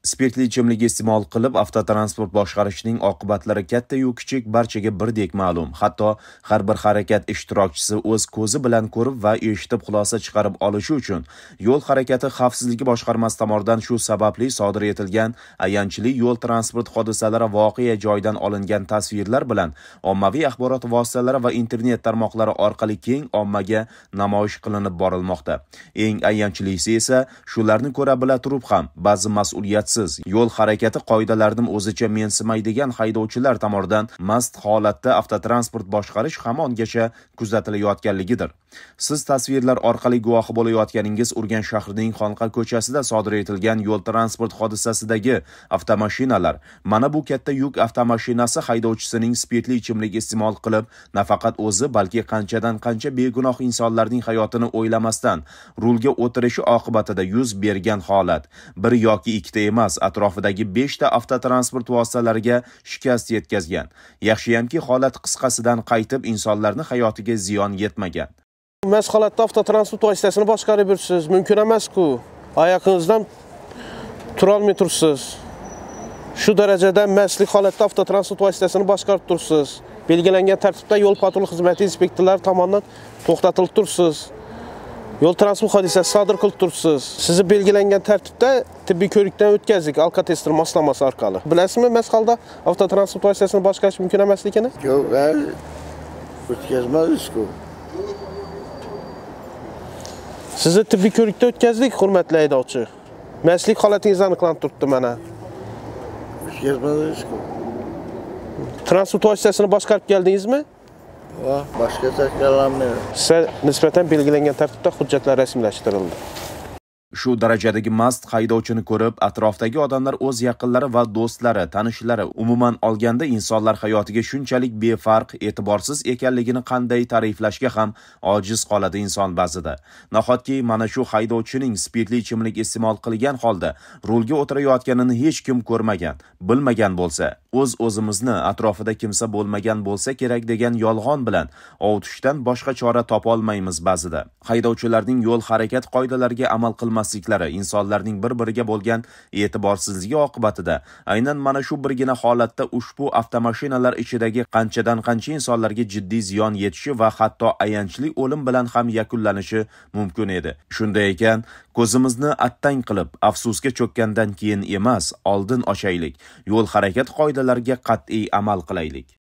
spirtli ichimlik iste'mol qilib avtotransport boshqarishning oqibatlari kattayu kichik barchaga birdek ma'lum hatto har bir harakat ishtirokchisi o'z ko'zi bilan ko'rib va eshitib xulosa chiqarib olishi uchun yo'l harakati xavfsizligi boshqarmasi tomonidan shu sababli sodir etilgan ayanchli yo'l transport hodisalari voqea joyidan olingan tasvirlar bilan ommaviy axborot vositalari va internet tarmoqlari orqali keng ommaga namoyish qilinib borilmoqda eng ayanchlisi esa shularni ko'ra bila turib ham ba'zi mas'uliyat ruxsatsiz yo'l harakati qoidalarini o'zicha mensimaydigan haydovchilar tomonidan mast holatda avtotransport boshqarish hamongacha kuzatilayotganligidir siz tasvirlar orqali guvohi bo'layotganingiz urganch shahrining xonqa ko'chasida sodir etilgan yo'l transport hodisasidagi avtomashinalar mana bu katta yuk avtomashinasi haydovchisining spirtli ichimlik iste'mol qilib nafaqat o'zi balki qanchadan qancha begunoh insonlarning hayotini o'ylamasdan rulga o'tirishi oqibatida yuz bergan holat bir yoki ikkita emas damas atrofidagi 5 ta avtotransport vositalariga shikast yetkazgan yaxshiyamki holat qisqasidan qaytib insonlarning hayotiga ziyon yetmagan Mas holatda avtotransport vositasini boshqarib yursiz, mumkin emas-ku. oyog'ingizdan olmay tursiz. shu darajada maslik holatda avtotransport vositasini boshqarib tursiz. belgilangan tartibda yo'l patrul xizmati inspektorlari tomonidan to'xtatilib tursiz. yo'l transport hodisasi sodir qilib turibsiz sizni belgilangan tartibda tibbiy ko'rikdan o'tkazdik alkotester moslamasi orqali bilasizmi mast holda avtotransport vositasini boshqarish mumkin emasligini yo'q o'tkazmadizku sizni tibbiy ko'rikdan o'tkazdik hurmatli haydovchi mastlik holatingiz anıklandırdı bana. mana ki. transport vositasini geldiniz keldingizmi Va, başqa çəkə alınmır. Sizə nisbətən bilgilənən tərtibdə hüccətlər rəsmiləşdirildi. shu darajadagi mast haydovchini ko'rib atrofdagi odamlar o'z yaqinlari va do'stlari tanishlari umuman olganda insonlar hayotiga shunchalik befarq e'tiborsiz ekanligini qanday ta'riflashga ham ojiz qoladi inson ba'zida nahotki mana shu haydovchining spirtli ichimlik iste'mol qilgan holda rulga o'tirayotganini hech kim ko'rmagan bilmagan bo'lsa o'z o'zimizni atrofida kimsa bo'lmagan bo'lsa kerak degan yolg'on bilan ovutishdan boshqa chora topolmaymiz ba'zida haydovchilarning yo'l harakat qoidalariga amal qilmas qilmasliklari insonlarning bir biriga bo'lgan e'tiborsizligi oqibatida aynan mana shu birgina holatda ushbu avtomashinalar ichidagi qanchadan qancha insonlarga jiddiy ziyon yetishi va hatto ayanchli o'lim bilan ham yakunlanishi mumkin edi shunday ekan ko'zimizni attang qilib afsusga cho'kkandan keyin emas oldin ochaylik yo'l harakat qoidalariga qat'iy amal qilaylik